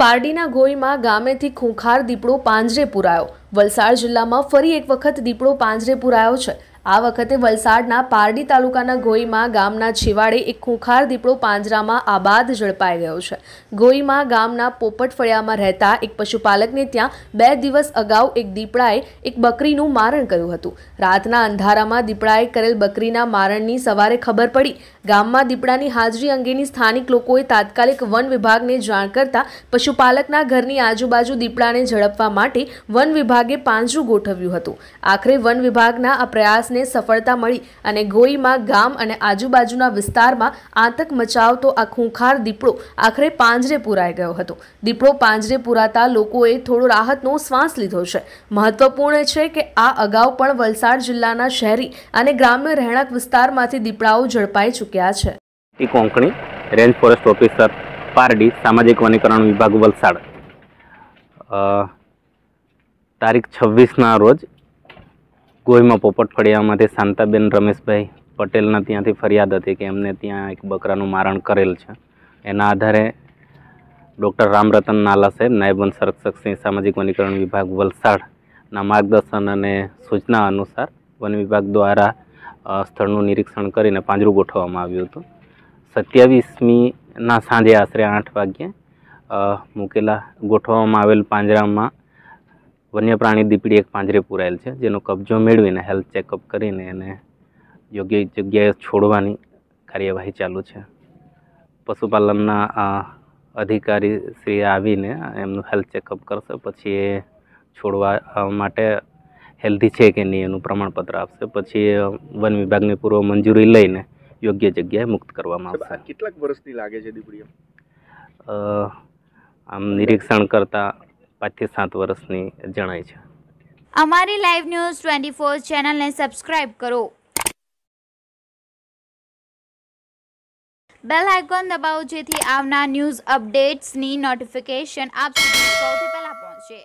પારડીના ગોઈમાં ગામેથી ખૂંખાર દીપડો પાંજરે પુરાયો વલસાડ જિલ્લામાં ફરી એક વખત દીપડો પાંજરે પુરાયો છે આ વખતે વલસાડના પારડી તાલુકાના ગોઈમાં ગામના છેવાડે એક ખૂંખાર દીપડો પાંજરામાં આબાદ ઝડપાઈ ગયો છે ગોઈમાં ગામના પોપટફળિયામાં રહેતા એક પશુપાલકને ત્યાં બે દિવસ અગાઉ એક દીપડાએ એક બકરીનું મારણ કર્યું હતું રાતના અંધારામાં દીપડાએ કરેલ બકરીના મારણની સવારે ખબર પડી ગામમાં દીપડાની હાજરી અંગેની સ્થાનિક લોકોએ તાત્કાલિક વન વિભાગને જાણ કરતા પશુપાલકના ઘરની આજુબાજુ દીપડાને ઝડપવા માટે વન વિભાગે પાંજરું ગોઠવ્યું હતું આખરે વન વિભાગના આ પ્રયાસને સફળતા મળી અને ગોઈમાં ગામ અને આજુબાજુના વિસ્તારમાં આતંક મચાવતો આ ખૂંખાર દીપડો આખરે પાંજરે પૂરાઈ ગયો હતો દીપડો પાંજરે પૂરાતા લોકોએ થોડો રાહતનો શ્વાસ લીધો છે મહત્વપૂર્ણ છે કે આ અગાઉ પણ વલસાડ જિલ્લાના શહેરી અને ગ્રામ્ય રહેણાંક વિસ્તારમાંથી દીપડાઓ ઝડપાઈ ચૂક્યા ચૂક્યા છે Konkani range forest officer Pardi સામાજિક વનીકરણ વિભાગ વલસાડ તારીખ છવ્વીસના રોજ ગોહીમાં પોપટ ફળિયામાંથી શાંતાબેન રમેશભાઈ પટેલના ત્યાંથી ફરિયાદ હતી કે એમને ત્યાં એક બકરાનું મારણ કરેલ છે એના આધારે ડૉક્ટર રામરતન નાલા સાહેબ નાયબ વન સિંહ સામાજિક વનીકરણ વિભાગ વલસાડના માર્ગદર્શન અને સૂચના અનુસાર વન વિભાગ દ્વારા સ્થળનું નિરીક્ષણ કરીને પાંજરું ગોઠવવામાં આવ્યું હતું સત્યાવીસમીના સાંજે આશરે આઠ વાગ્યે મૂકેલા ગોઠવવામાં આવેલ પાંજરામાં વન્યપ્રાણી દીપડી એક પાંજરે પૂરાયેલ છે જેનો કબજો મેળવીને હેલ્થ ચેકઅપ કરીને એને યોગ્ય જગ્યાએ છોડવાની કાર્યવાહી ચાલુ છે પશુપાલનના અધિકારી શ્રી આવીને એમનું હેલ્થ ચેકઅપ કરશે પછી એ છોડવા માટે હેલ્ધી છે કે નહીં એનું પ્રમાણપત્ર આપશે પછી વન વિભાગની પૂર્વ મંજૂરી લઈને યોગ્ય જગ્યાએ મુક્ત કરવામાં આવશે કેટલાક વર્ષથી લાગે છે દીપડીઓ આમ નિરીક્ષણ કરતાં પાંચથી સાત વર્ષની જણાય છે અમારી લાઈવ ન્યૂઝ ટ્વેન્ટી ફોર ચેનલને સબસ્ક્રાઈબ કરો બેલ આઇકોન દબાવો જેથી આવનાર ન્યૂઝ અપડેટ્સની નોટિફિકેશન આપ સુધી સૌથી પહેલાં પહોંચશે